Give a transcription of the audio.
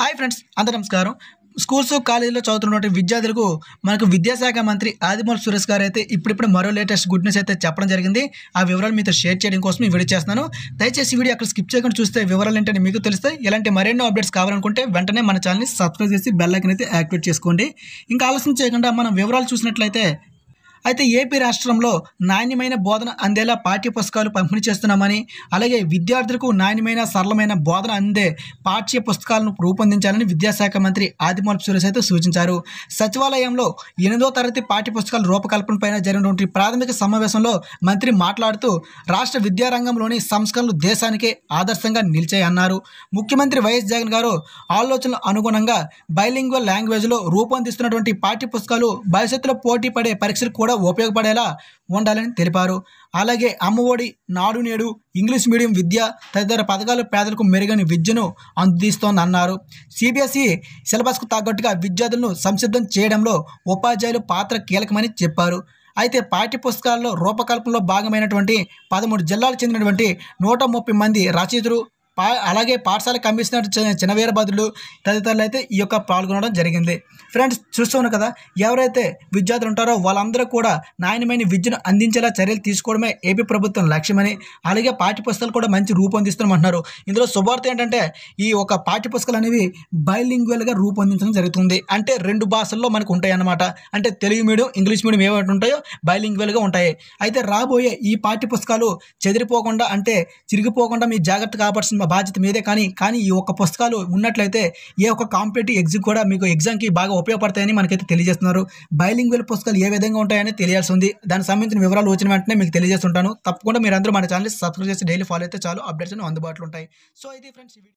hi friends అందరూ నమస్కారం schools కాలేజీలో చదువుతున్నటువంటి విద్యార్థులకు మనకు విద్యాశాఖ మంత్రి ఆదిమూల సురేష్ గారు అయితే ఇప్పుడిప్పుడు మరో లేటెస్ట్ గుడ్ న్యూస్ అయితే చెప్పడం జరిగింది ఆ వివరాలు మీతో షేర్ చేయడం కోసం ఈ వీడియో చేస్తున్నాను దయచేసి వీడియో అక్కడ స్కిప్ చేయకుండా చూస్తే వివరాలు ఏంటని మీకు తెలుస్తాయి ఇలాంటి మరెన్నో అప్డేట్స్ కావాలనుకుంటే వెంటనే మన ఛానల్ని సబ్స్క్రైబ్ చేసి బెల్లైకన్ అయితే యాక్టివేట్ చేసుకోండి ఇంకా ఆలోచన చేయకుండా మనం వివరాలు చూసినట్లయితే అయితే ఏపీ రాష్ట్రంలో నాణ్యమైన బోధన అందేలా పాఠ్య పుస్తకాలు పంపిణీ చేస్తున్నామని అలాగే విద్యార్థులకు నాణ్యమైన సరళమైన బోధన అందే పాఠ్య పుస్తకాలను రూపొందించాలని విద్యాశాఖ మంత్రి ఆదిమూలపు సురేష్ అయితే సూచించారు సచివాలయంలో ఎనిమిదో తరగతి పాఠ్య పుస్తకాల పైన జరిగినటువంటి ప్రాథమిక సమావేశంలో మంత్రి మాట్లాడుతూ రాష్ట్ర విద్యారంగంలోని సంస్కరణలు దేశానికే ఆదర్శంగా నిలిచాయన్నారు ముఖ్యమంత్రి వైఎస్ జగన్ గారు ఆలోచనలు అనుగుణంగా బైలింగ్వల్ లాంగ్వేజ్లో రూపొందిస్తున్నటువంటి పాఠ్య పుస్తకాలు భవిష్యత్తులో పోటీ పడే పరీక్షలు కూడా కూడా ఉపయోగపడేలా ఉండాలని తెలిపారు అలాగే అమ్మఒడి నాడు నేడు ఇంగ్లీష్ మీడియం విద్య తదితర పథకాలు పేదలకు మెరుగైన విద్యను అందిస్తోందన్నారు సిబిఎస్ఈ సిలబస్కు తగ్గట్టుగా విద్యార్థులను సంసిద్ధం చేయడంలో ఉపాధ్యాయులు పాత్ర కీలకమని చెప్పారు అయితే పాఠ్య పుస్తకాల్లో రూపకల్పనలో భాగమైనటువంటి పదమూడు జిల్లాలకు చెందినటువంటి నూట ముప్పై మంది రచయితలు పా అలాగే పాఠశాల కమిషనర్ చిన్న వీరభద్రులు తదితరులు అయితే ఈ యొక్క పాల్గొనడం జరిగింది ఫ్రెండ్స్ చూస్తున్నాను కదా ఎవరైతే విద్యార్థులు ఉంటారో వాళ్ళందరూ కూడా నాణ్యమైన విద్యను అందించేలా చర్యలు తీసుకోవడమే ఏపీ ప్రభుత్వం లక్ష్యమని అలాగే పాఠ్యపుస్తకాలు కూడా మంచి రూపొందిస్తున్నామంటున్నారు ఇందులో శుభార్త ఏంటంటే ఈ ఒక పాఠ్యపుస్తకాలు అనేవి బైలింగ్వల్గా రూపొందించడం జరుగుతుంది అంటే రెండు భాషల్లో మనకు ఉంటాయి అన్నమాట అంటే తెలుగు మీడియం ఇంగ్లీష్ మీడియం ఏమైనా ఉంటాయో బైలింగ్వల్గా ఉంటాయి అయితే రాబోయే ఈ పాఠ్యపుస్తకాలు చెదిరిపోకుండా అంటే చిరిగిపోకుండా మీ జాగ్రత్త కాపాడుతుంది రాయాల్సిన బాధ్యత మీదే కానీ కానీ ఈ ఒక్క పుస్తకాలు ఉన్నట్లయితే ఏ ఒక్క కాంపిటేటివ్ ఎగ్జిక్ కూడా మీకు ఎగ్జామ్కి బాగా ఉపయోగపడతాయని మనకైతే తెలియజేస్తున్నారు బైలింగ్వల్ పుస్తకాలు ఏ విధంగా ఉంటాయని తెలియాల్సి ఉంది దానికి సంబంధించిన వివరాలు వచ్చిన వెంటనే మీకు తెలియజేస్తుంటాను తప్పకుండా మీరందరూ మన ఛానల్ సబ్స్క్రైబ్ చేసి డైలీ ఫాలో అయితే చాలు అప్డేట్స్ అందుబాటులో ఉంటాయి సో ఇది ఫ్రెండ్స్